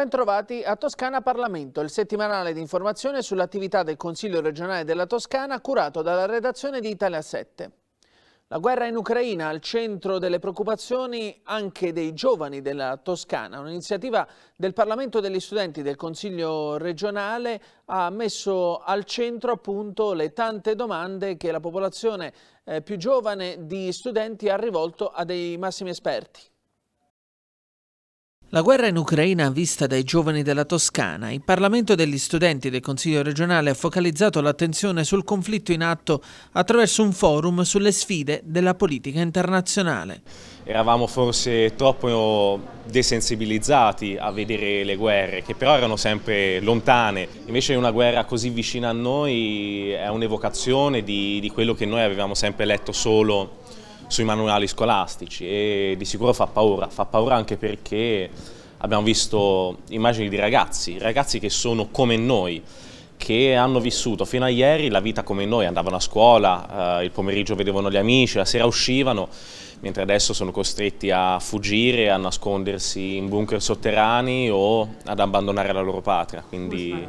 Bentrovati a Toscana Parlamento, il settimanale di informazione sull'attività del Consiglio regionale della Toscana curato dalla redazione di Italia 7. La guerra in Ucraina al centro delle preoccupazioni anche dei giovani della Toscana. Un'iniziativa del Parlamento degli studenti del Consiglio regionale ha messo al centro appunto le tante domande che la popolazione eh, più giovane di studenti ha rivolto a dei massimi esperti. La guerra in Ucraina vista dai giovani della Toscana, il Parlamento degli studenti del Consiglio regionale ha focalizzato l'attenzione sul conflitto in atto attraverso un forum sulle sfide della politica internazionale. Eravamo forse troppo desensibilizzati a vedere le guerre, che però erano sempre lontane. Invece una guerra così vicina a noi è un'evocazione di, di quello che noi avevamo sempre letto solo sui manuali scolastici e di sicuro fa paura, fa paura anche perché abbiamo visto immagini di ragazzi, ragazzi che sono come noi, che hanno vissuto fino a ieri la vita come noi, andavano a scuola, eh, il pomeriggio vedevano gli amici, la sera uscivano, mentre adesso sono costretti a fuggire, a nascondersi in bunker sotterranei o ad abbandonare la loro patria, quindi,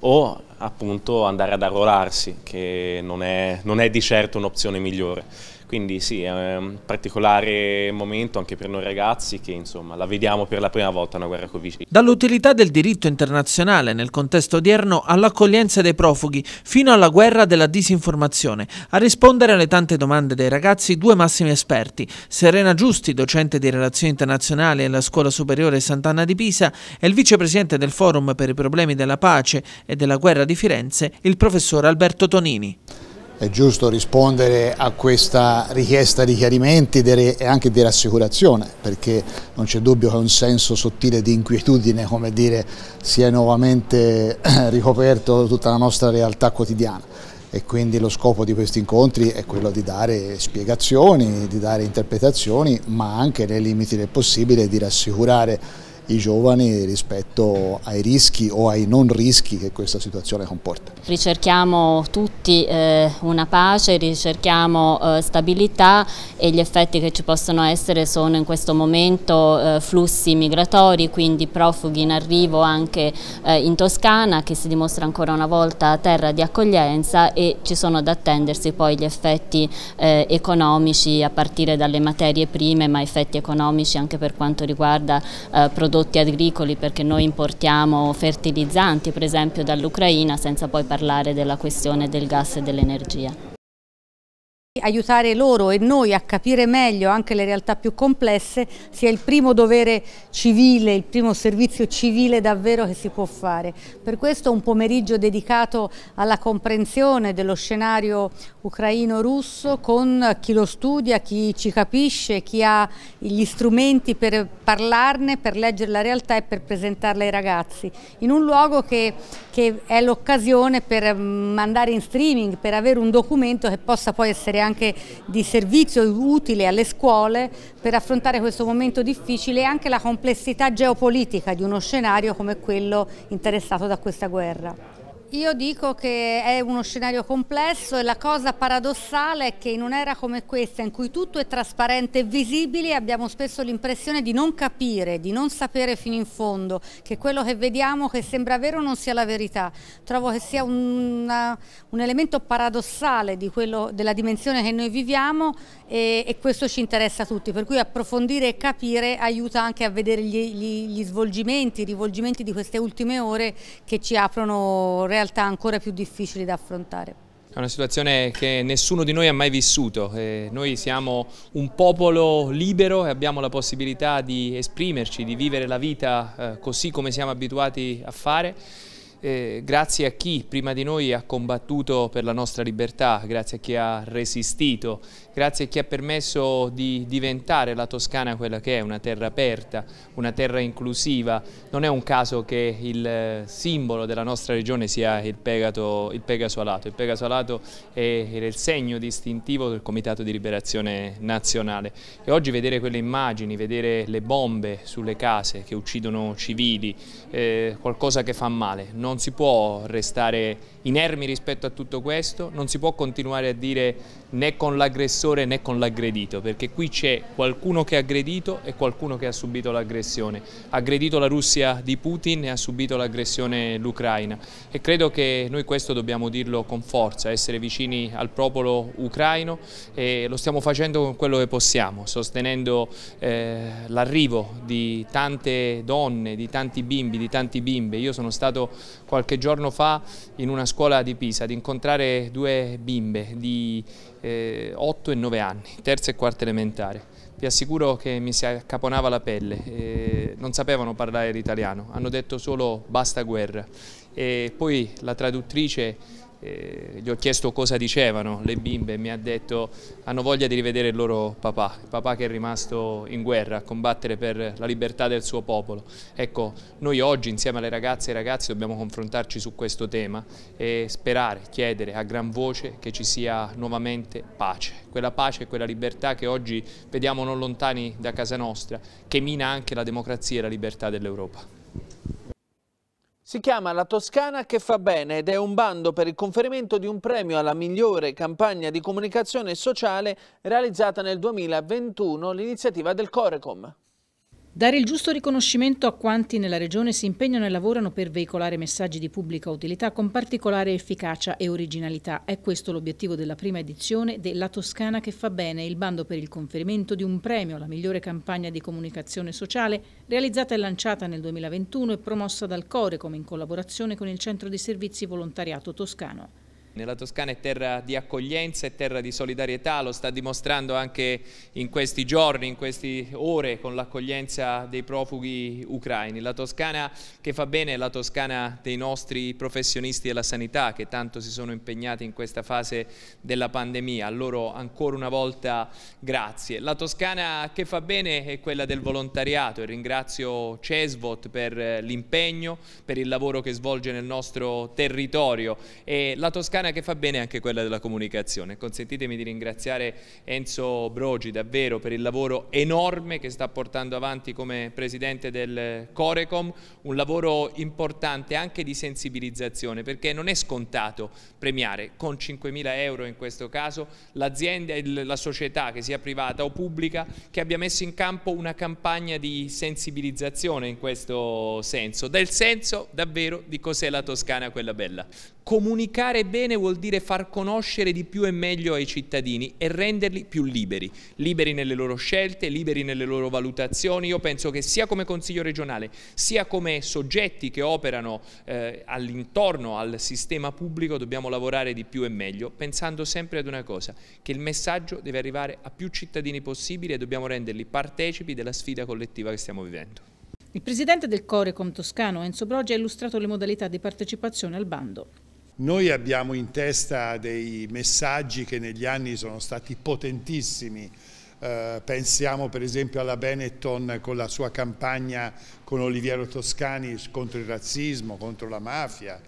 o appunto andare ad arruolarsi, che non è, non è di certo un'opzione migliore. Quindi sì, è un particolare momento anche per noi ragazzi che insomma la vediamo per la prima volta una guerra Covid. Dall'utilità del diritto internazionale nel contesto odierno all'accoglienza dei profughi fino alla guerra della disinformazione, a rispondere alle tante domande dei ragazzi due massimi esperti, Serena Giusti, docente di relazioni internazionali alla Scuola Superiore Sant'Anna di Pisa e il vicepresidente del Forum per i problemi della pace e della guerra di Firenze, il professor Alberto Tonini è giusto rispondere a questa richiesta di chiarimenti e anche di rassicurazione, perché non c'è dubbio che un senso sottile di inquietudine, come dire, sia nuovamente ricoperto tutta la nostra realtà quotidiana e quindi lo scopo di questi incontri è quello di dare spiegazioni, di dare interpretazioni, ma anche nei limiti del possibile di rassicurare i giovani rispetto ai rischi o ai non rischi che questa situazione comporta. Ricerchiamo tutti eh, una pace, ricerchiamo eh, stabilità e gli effetti che ci possono essere sono in questo momento eh, flussi migratori, quindi profughi in arrivo anche eh, in Toscana che si dimostra ancora una volta terra di accoglienza e ci sono da attendersi poi gli effetti eh, economici a partire dalle materie prime ma effetti economici anche per quanto riguarda eh, prodotti prodotti agricoli perché noi importiamo fertilizzanti per esempio dall'Ucraina senza poi parlare della questione del gas e dell'energia. Aiutare loro e noi a capire meglio anche le realtà più complesse sia il primo dovere civile, il primo servizio civile davvero che si può fare. Per questo un pomeriggio dedicato alla comprensione dello scenario ucraino-russo con chi lo studia, chi ci capisce, chi ha gli strumenti per parlarne, per leggere la realtà e per presentarla ai ragazzi. In un luogo che, che è l'occasione per mandare in streaming, per avere un documento che possa poi essere anche anche di servizio utile alle scuole per affrontare questo momento difficile e anche la complessità geopolitica di uno scenario come quello interessato da questa guerra. Io dico che è uno scenario complesso e la cosa paradossale è che in un'era come questa in cui tutto è trasparente e visibile abbiamo spesso l'impressione di non capire, di non sapere fino in fondo che quello che vediamo che sembra vero non sia la verità. Trovo che sia un, un elemento paradossale quello, della dimensione che noi viviamo e, e, questo ci interessa a tutti, per cui approfondire e capire aiuta anche a vedere gli, gli, gli svolgimenti, i rivolgimenti di queste ultime ore che ci aprono realmente realtà ancora più difficili da affrontare. È una situazione che nessuno di noi ha mai vissuto, eh, noi siamo un popolo libero e abbiamo la possibilità di esprimerci, di vivere la vita eh, così come siamo abituati a fare eh, grazie a chi prima di noi ha combattuto per la nostra libertà, grazie a chi ha resistito, grazie a chi ha permesso di diventare la Toscana quella che è, una terra aperta, una terra inclusiva. Non è un caso che il eh, simbolo della nostra regione sia il, pegato, il Pegaso Alato. Il Pegaso Alato era il segno distintivo del Comitato di Liberazione Nazionale e oggi vedere quelle immagini, vedere le bombe sulle case che uccidono civili, eh, qualcosa che fa male. Non non si può restare inermi rispetto a tutto questo, non si può continuare a dire né con l'aggressore né con l'aggredito, perché qui c'è qualcuno che ha aggredito e qualcuno che ha subito l'aggressione. Ha aggredito la Russia di Putin e ha subito l'aggressione l'Ucraina e credo che noi questo dobbiamo dirlo con forza, essere vicini al popolo ucraino e lo stiamo facendo con quello che possiamo, sostenendo eh, l'arrivo di tante donne, di tanti bimbi, di tanti bimbe. Io sono stato qualche giorno fa in una scuola di Pisa ad incontrare due bimbe di eh, 8 e 9 anni, terza e quarta elementare. Vi assicuro che mi si accaponava la pelle, eh, non sapevano parlare l'italiano, hanno detto solo basta guerra. E poi la traduttrice eh, gli ho chiesto cosa dicevano le bimbe e mi ha detto hanno voglia di rivedere il loro papà, il papà che è rimasto in guerra a combattere per la libertà del suo popolo. Ecco, noi oggi insieme alle ragazze e ai ragazzi dobbiamo confrontarci su questo tema e sperare, chiedere a gran voce che ci sia nuovamente pace, quella pace e quella libertà che oggi vediamo non lontani da casa nostra, che mina anche la democrazia e la libertà dell'Europa. Si chiama La Toscana che fa bene ed è un bando per il conferimento di un premio alla migliore campagna di comunicazione sociale realizzata nel 2021, l'iniziativa del Corecom. Dare il giusto riconoscimento a quanti nella Regione si impegnano e lavorano per veicolare messaggi di pubblica utilità con particolare efficacia e originalità. È questo l'obiettivo della prima edizione de La Toscana che fa bene, il bando per il conferimento di un premio alla migliore campagna di comunicazione sociale realizzata e lanciata nel 2021 e promossa dal Core come in collaborazione con il Centro di Servizi Volontariato Toscano. La Toscana è terra di accoglienza e terra di solidarietà, lo sta dimostrando anche in questi giorni, in queste ore con l'accoglienza dei profughi ucraini. La Toscana che fa bene è la Toscana dei nostri professionisti della sanità che tanto si sono impegnati in questa fase della pandemia. A loro ancora una volta grazie. La Toscana che fa bene è quella del volontariato e ringrazio Cesvot per eh, l'impegno, per il lavoro che svolge nel nostro territorio e la Toscana quotidiana che fa bene anche quella della comunicazione. Consentitemi di ringraziare Enzo Brogi davvero per il lavoro enorme che sta portando avanti come presidente del Corecom, un lavoro importante anche di sensibilizzazione perché non è scontato premiare con 5.000 euro in questo caso l'azienda e la società che sia privata o pubblica che abbia messo in campo una campagna di sensibilizzazione in questo senso, del senso davvero di cos'è la Toscana quella bella. Comunicare bene vuol dire far conoscere di più e meglio ai cittadini e renderli più liberi, liberi nelle loro scelte, liberi nelle loro valutazioni. Io penso che sia come Consiglio regionale, sia come soggetti che operano eh, all'intorno al sistema pubblico dobbiamo lavorare di più e meglio, pensando sempre ad una cosa, che il messaggio deve arrivare a più cittadini possibili e dobbiamo renderli partecipi della sfida collettiva che stiamo vivendo. Il presidente del Corecom toscano Enzo Brogi ha illustrato le modalità di partecipazione al bando. Noi abbiamo in testa dei messaggi che negli anni sono stati potentissimi, eh, pensiamo per esempio alla Benetton con la sua campagna con Oliviero Toscani contro il razzismo, contro la mafia,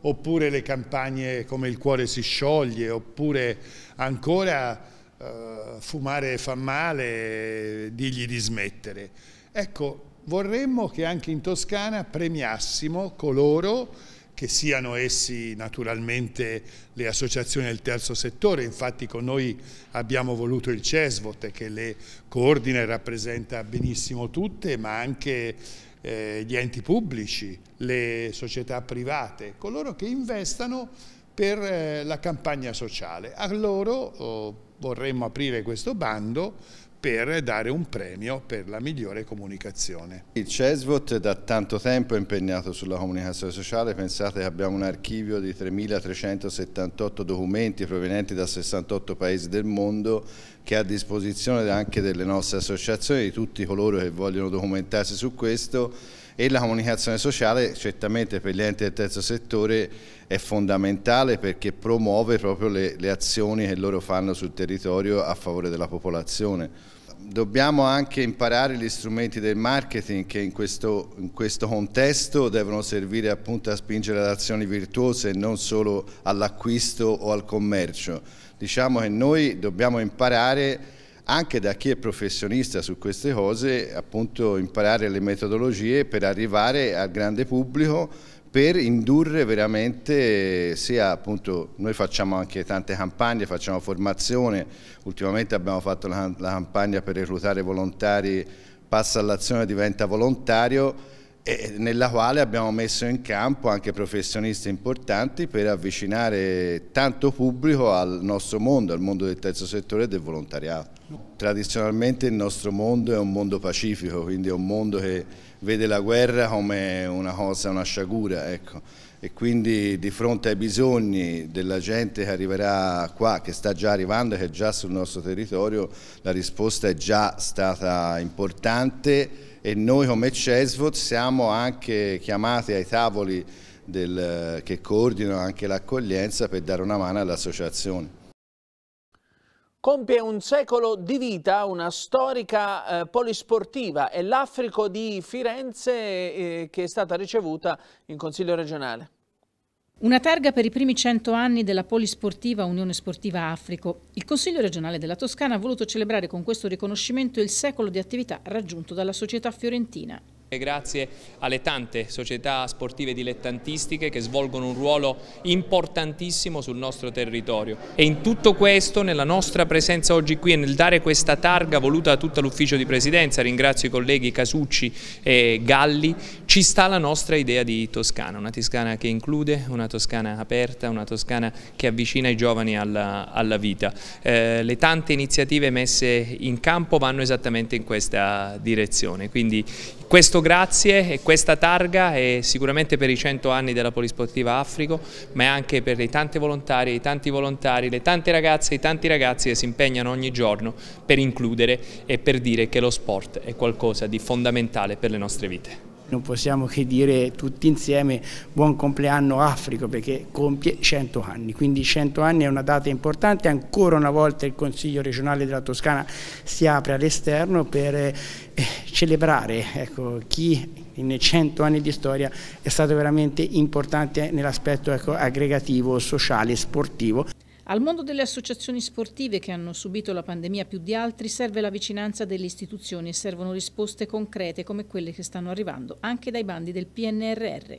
oppure le campagne come Il cuore si scioglie, oppure ancora eh, Fumare fa male, digli di smettere. Ecco, vorremmo che anche in Toscana premiassimo coloro che siano essi naturalmente le associazioni del terzo settore, infatti con noi abbiamo voluto il CESVOT che le coordina e rappresenta benissimo tutte, ma anche eh, gli enti pubblici, le società private, coloro che investano per eh, la campagna sociale. A loro oh, vorremmo aprire questo bando per dare un premio per la migliore comunicazione. Il CESVOT da tanto tempo è impegnato sulla comunicazione sociale, pensate che abbiamo un archivio di 3.378 documenti provenienti da 68 paesi del mondo che è a disposizione anche delle nostre associazioni, di tutti coloro che vogliono documentarsi su questo e la comunicazione sociale certamente per gli enti del terzo settore è fondamentale perché promuove proprio le, le azioni che loro fanno sul territorio a favore della popolazione dobbiamo anche imparare gli strumenti del marketing che in questo, in questo contesto devono servire appunto a spingere ad azioni virtuose e non solo all'acquisto o al commercio. Diciamo che noi dobbiamo imparare anche da chi è professionista su queste cose, appunto imparare le metodologie per arrivare al grande pubblico per indurre veramente sia appunto noi facciamo anche tante campagne, facciamo formazione, ultimamente abbiamo fatto la, la campagna per reclutare volontari, passa all'azione diventa volontario nella quale abbiamo messo in campo anche professionisti importanti per avvicinare tanto pubblico al nostro mondo, al mondo del terzo settore e del volontariato. Tradizionalmente il nostro mondo è un mondo pacifico, quindi è un mondo che vede la guerra come una cosa, una sciagura, ecco. e quindi di fronte ai bisogni della gente che arriverà qua, che sta già arrivando, che è già sul nostro territorio, la risposta è già stata importante e noi come CESVOT siamo anche chiamati ai tavoli del, che coordinano anche l'accoglienza per dare una mano all'associazione. Compie un secolo di vita una storica eh, polisportiva e l'Africo di Firenze eh, che è stata ricevuta in Consiglio regionale. Una targa per i primi 100 anni della Polisportiva Unione Sportiva Africo. Il Consiglio regionale della Toscana ha voluto celebrare con questo riconoscimento il secolo di attività raggiunto dalla società fiorentina. Grazie alle tante società sportive dilettantistiche che svolgono un ruolo importantissimo sul nostro territorio e in tutto questo nella nostra presenza oggi qui e nel dare questa targa voluta a tutta l'ufficio di presidenza, ringrazio i colleghi Casucci e Galli, ci sta la nostra idea di Toscana, una Toscana che include, una Toscana aperta, una Toscana che avvicina i giovani alla, alla vita. Eh, le tante iniziative messe in campo vanno esattamente in questa direzione, quindi questo grazie e questa targa è sicuramente per i 100 anni della Polisportiva Africo, ma è anche per le tante volontarie, i tanti volontari, le tante ragazze e i tanti ragazzi che si impegnano ogni giorno per includere e per dire che lo sport è qualcosa di fondamentale per le nostre vite. Non possiamo che dire tutti insieme buon compleanno Africa perché compie 100 anni, quindi 100 anni è una data importante, ancora una volta il Consiglio regionale della Toscana si apre all'esterno per eh, celebrare ecco, chi in 100 anni di storia è stato veramente importante nell'aspetto ecco, aggregativo, sociale, sportivo. Al mondo delle associazioni sportive che hanno subito la pandemia più di altri serve la vicinanza delle istituzioni e servono risposte concrete come quelle che stanno arrivando anche dai bandi del PNRR.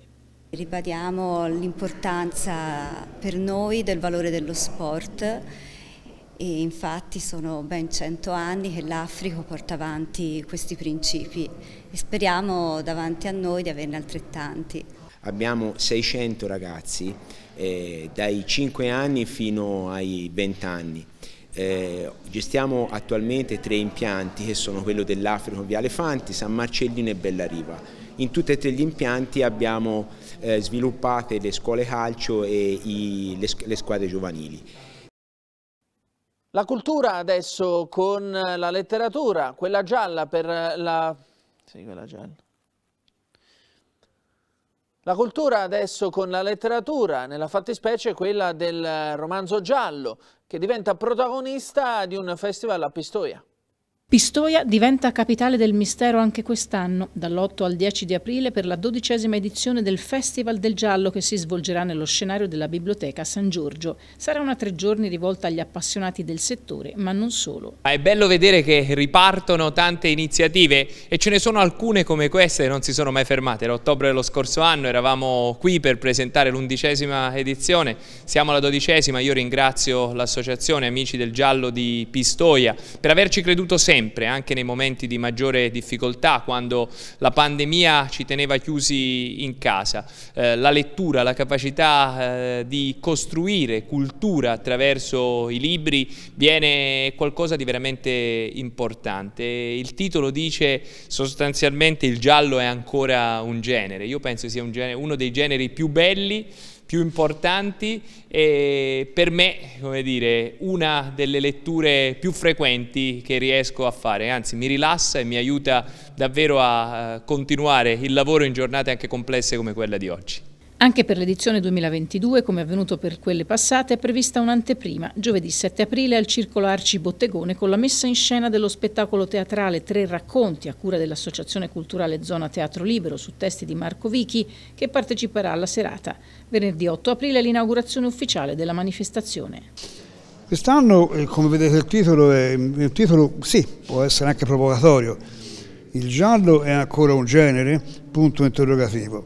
Ribadiamo l'importanza per noi del valore dello sport e infatti sono ben 100 anni che l'Africo porta avanti questi principi e speriamo davanti a noi di averne altrettanti abbiamo 600 ragazzi eh, dai 5 anni fino ai 20 anni. Eh, gestiamo attualmente tre impianti che sono quello dell'Africo Viale Fanti, San Marcellino e Bellariva. In tutti e tre gli impianti abbiamo eh, sviluppate le scuole calcio e i, le, le squadre giovanili. La cultura adesso con la letteratura, quella gialla per la... Sì, quella gialla. La cultura adesso con la letteratura, nella fattispecie quella del romanzo giallo, che diventa protagonista di un festival a Pistoia. Pistoia diventa capitale del mistero anche quest'anno, dall'8 al 10 di aprile per la dodicesima edizione del Festival del Giallo che si svolgerà nello scenario della Biblioteca San Giorgio. Sarà una tre giorni rivolta agli appassionati del settore, ma non solo. È bello vedere che ripartono tante iniziative e ce ne sono alcune come queste che non si sono mai fermate. L'ottobre dello scorso anno eravamo qui per presentare l'undicesima edizione, siamo alla dodicesima, io ringrazio l'associazione Amici del Giallo di Pistoia per averci creduto sempre sempre, anche nei momenti di maggiore difficoltà, quando la pandemia ci teneva chiusi in casa. Eh, la lettura, la capacità eh, di costruire cultura attraverso i libri viene qualcosa di veramente importante. Il titolo dice sostanzialmente il giallo è ancora un genere, io penso sia un genere, uno dei generi più belli più importanti e per me, come dire, una delle letture più frequenti che riesco a fare, anzi mi rilassa e mi aiuta davvero a continuare il lavoro in giornate anche complesse come quella di oggi. Anche per l'edizione 2022, come avvenuto per quelle passate, è prevista un'anteprima, giovedì 7 aprile al Circolo Arci Bottegone con la messa in scena dello spettacolo teatrale Tre racconti a cura dell'Associazione Culturale Zona Teatro Libero su testi di Marco Vichi che parteciperà alla serata. Venerdì 8 aprile l'inaugurazione ufficiale della manifestazione. Quest'anno, eh, come vedete il titolo, è un titolo sì, può essere anche provocatorio. Il giallo è ancora un genere, punto interrogativo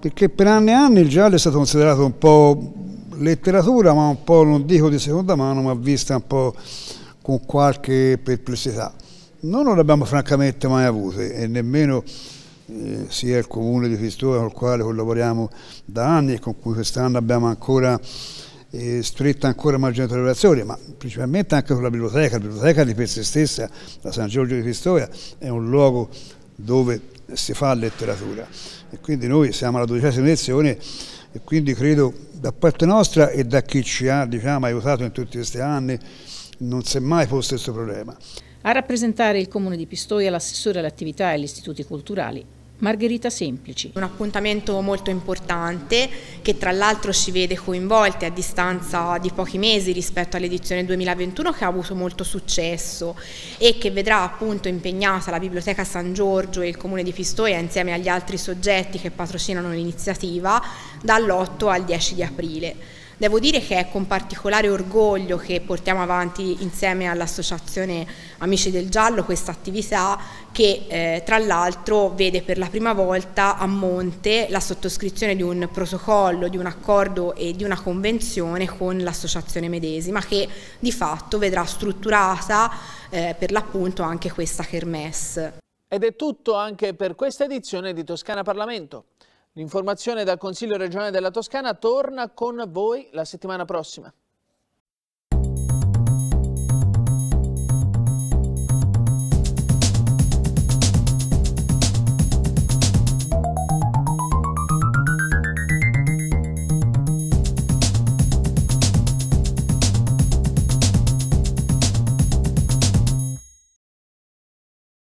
perché per anni e anni il giallo è stato considerato un po' letteratura, ma un po' non dico di seconda mano, ma vista un po' con qualche perplessità. Noi non le abbiamo francamente mai avute e nemmeno eh, sia il comune di Pistoia con il quale collaboriamo da anni e con cui quest'anno abbiamo ancora eh, stretta ancora maggiore collaborazione, ma principalmente anche con la biblioteca. La biblioteca di per sé stessa, la San Giorgio di Pistoia, è un luogo dove si fa letteratura e quindi noi siamo alla dodicesima elezione e quindi credo da parte nostra e da chi ci ha diciamo, aiutato in tutti questi anni non si è mai posto questo problema. A rappresentare il comune di Pistoia l'assessore all'attività e agli istituti culturali Margherita Semplici. Un appuntamento molto importante che tra l'altro ci vede coinvolte a distanza di pochi mesi rispetto all'edizione 2021 che ha avuto molto successo e che vedrà appunto impegnata la Biblioteca San Giorgio e il Comune di Pistoia insieme agli altri soggetti che patrocinano l'iniziativa dall'8 al 10 di aprile. Devo dire che è con particolare orgoglio che portiamo avanti insieme all'Associazione Amici del Giallo questa attività che eh, tra l'altro vede per la prima volta a monte la sottoscrizione di un protocollo, di un accordo e di una convenzione con l'associazione medesima che di fatto vedrà strutturata eh, per l'appunto anche questa kermesse. Ed è tutto anche per questa edizione di Toscana Parlamento. L'informazione dal Consiglio regionale della Toscana torna con voi la settimana prossima.